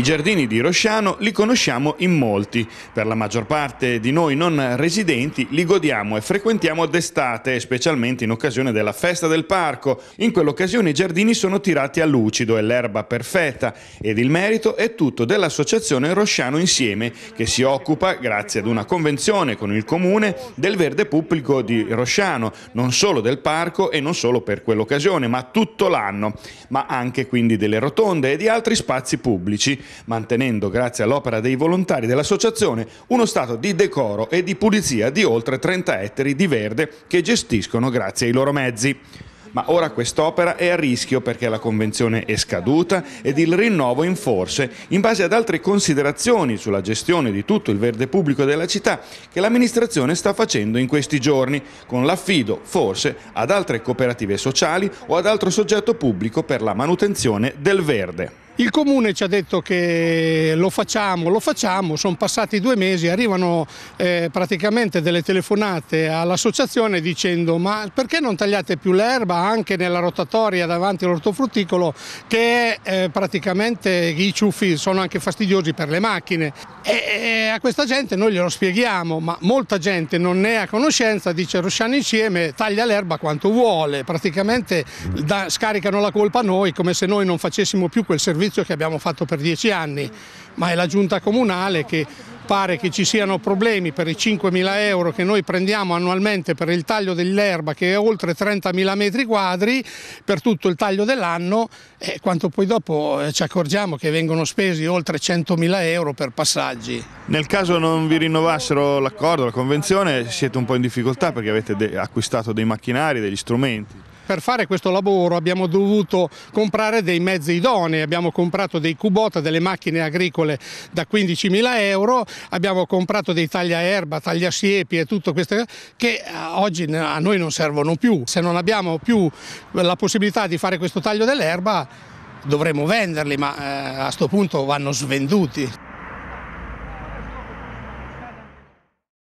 I giardini di Rosciano li conosciamo in molti, per la maggior parte di noi non residenti li godiamo e frequentiamo d'estate, specialmente in occasione della festa del parco. In quell'occasione i giardini sono tirati a lucido, è l'erba perfetta ed il merito è tutto dell'associazione Rosciano Insieme che si occupa, grazie ad una convenzione con il comune, del verde pubblico di Rosciano, non solo del parco e non solo per quell'occasione, ma tutto l'anno, ma anche quindi delle rotonde e di altri spazi pubblici mantenendo, grazie all'opera dei volontari dell'associazione, uno stato di decoro e di pulizia di oltre 30 ettari di verde che gestiscono grazie ai loro mezzi ma ora quest'opera è a rischio perché la convenzione è scaduta ed il rinnovo in forse in base ad altre considerazioni sulla gestione di tutto il verde pubblico della città che l'amministrazione sta facendo in questi giorni con l'affido forse ad altre cooperative sociali o ad altro soggetto pubblico per la manutenzione del verde. Il comune ci ha detto che lo facciamo, lo facciamo, sono passati due mesi, arrivano eh, praticamente delle telefonate all'associazione dicendo ma perché non tagliate più l'erba anche nella rotatoria davanti all'ortofrutticolo che eh, praticamente i ciuffi sono anche fastidiosi per le macchine e, e a questa gente noi glielo spieghiamo ma molta gente non ne ha conoscenza, dice Rosciano insieme taglia l'erba quanto vuole, praticamente da, scaricano la colpa a noi come se noi non facessimo più quel servizio esercizio che abbiamo fatto per dieci anni, ma è la giunta comunale che pare che ci siano problemi per i 5.000 euro che noi prendiamo annualmente per il taglio dell'erba che è oltre 30.000 metri quadri per tutto il taglio dell'anno e quanto poi dopo eh, ci accorgiamo che vengono spesi oltre 100.000 euro per passaggi. Nel caso non vi rinnovassero l'accordo, la convenzione, siete un po' in difficoltà perché avete acquistato dei macchinari, degli strumenti per fare questo lavoro abbiamo dovuto comprare dei mezzi idonei, abbiamo comprato dei cubota, delle macchine agricole da 15.000 euro, abbiamo comprato dei tagliaerba, tagliasiepi e tutto questo che eh, oggi a noi non servono più. Se non abbiamo più la possibilità di fare questo taglio dell'erba dovremmo venderli, ma eh, a questo punto vanno svenduti.